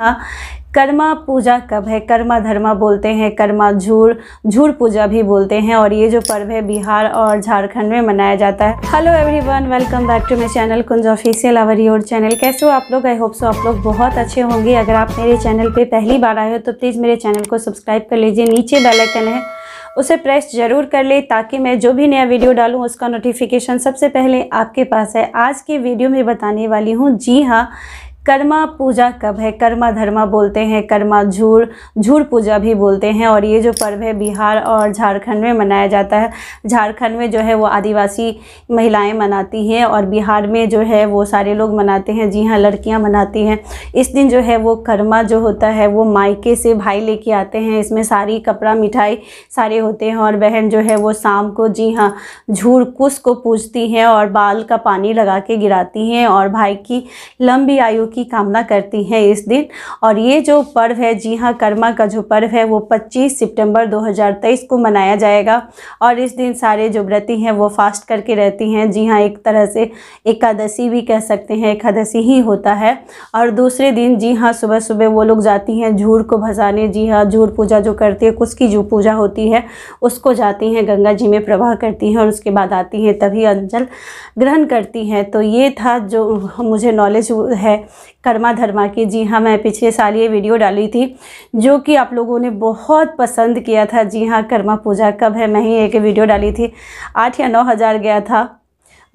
था कर्मा पूजा कब है कर्मा धर्मा बोलते हैं कर्मा झूर झूर पूजा भी बोलते हैं और ये जो पर्व है बिहार और झारखंड में मनाया जाता है hello everyone welcome back to my channel Kunj official our your channel कैसे हो आप लोग आई होप सो आप लोग बहुत अच्छे होंगे अगर आप मेरे चैनल पे पहली बार आए हो तो प्लीज़ मेरे चैनल को सब्सक्राइब कर लीजिए नीचे बेलाइकन है उसे प्रेस जरूर कर ले ताकि मैं जो भी नया वीडियो डालूँ उसका नोटिफिकेशन सबसे पहले आपके पास है आज के वीडियो में बताने वाली हूँ जी हाँ कर्मा पूजा कब है कर्मा धर्मा बोलते हैं कर्मा झूड़ झूर पूजा भी बोलते हैं और ये जो पर्व है बिहार और झारखंड में मनाया जाता है झारखंड में जो है वो आदिवासी महिलाएं मनाती हैं और बिहार में जो है वो सारे लोग मनाते हैं जी हाँ लड़कियां मनाती हैं इस दिन जो है वो कर्मा जो होता है वो मायके से भाई लेके आते हैं इसमें सारी कपड़ा मिठाई सारे होते हैं और बहन जो है वो शाम को जी हाँ झूर कुश को पूजती हैं और बाल का पानी लगा के गिराती हैं और भाई की लंबी आयु की की कामना करती हैं इस दिन और ये जो पर्व है जी हाँ कर्मा का जो पर्व है वो 25 सितंबर 2023 को मनाया जाएगा और इस दिन सारे जो व्रती हैं वो फास्ट करके रहती हैं जी हाँ एक तरह से एकादशी भी कह सकते हैं एकादशी ही होता है और दूसरे दिन जी हाँ सुबह सुबह वो लोग जाती हैं झूठ को भसाने जी हाँ झूठ पूजा जो करती है उसकी जो पूजा होती है उसको जाती हैं गंगा जी में प्रवाह करती हैं और उसके बाद आती हैं तभी अंजल ग्रहण करती हैं तो ये था जो मुझे नॉलेज है कर्मा धर्मा की जी हाँ मैं पिछले साल ये वीडियो डाली थी जो कि आप लोगों ने बहुत पसंद किया था जी हाँ कर्मा पूजा कब है मैं ही एक वीडियो डाली थी आठ या नौ हज़ार गया था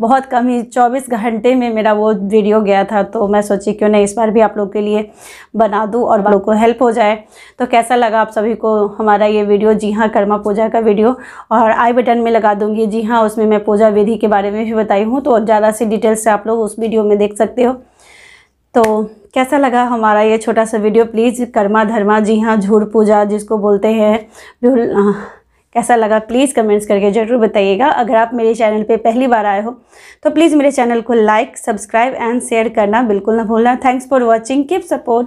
बहुत कम ही चौबीस घंटे में मेरा वो वीडियो गया था तो मैं सोची क्यों नहीं इस बार भी आप लोग के लिए बना दूँ और लोगों को हेल्प हो जाए तो कैसा लगा आप सभी को हमारा ये वीडियो जी हाँ कर्मा पूजा का वीडियो और आई बटन में लगा दूँगी जी हाँ उसमें मैं पूजा विधि के बारे में भी बताई हूँ तो ज़्यादा से डिटेल्स से आप लोग उस वीडियो में देख सकते हो तो कैसा लगा हमारा ये छोटा सा वीडियो प्लीज़ कर्मा धर्मा जी हाँ झूर पूजा जिसको बोलते हैं कैसा लगा प्लीज़ कमेंट्स करके ज़रूर बताइएगा अगर आप मेरे चैनल पे पहली बार आए हो तो प्लीज़ मेरे चैनल को लाइक सब्सक्राइब एंड शेयर करना बिल्कुल ना भूलना thanks for watching keep support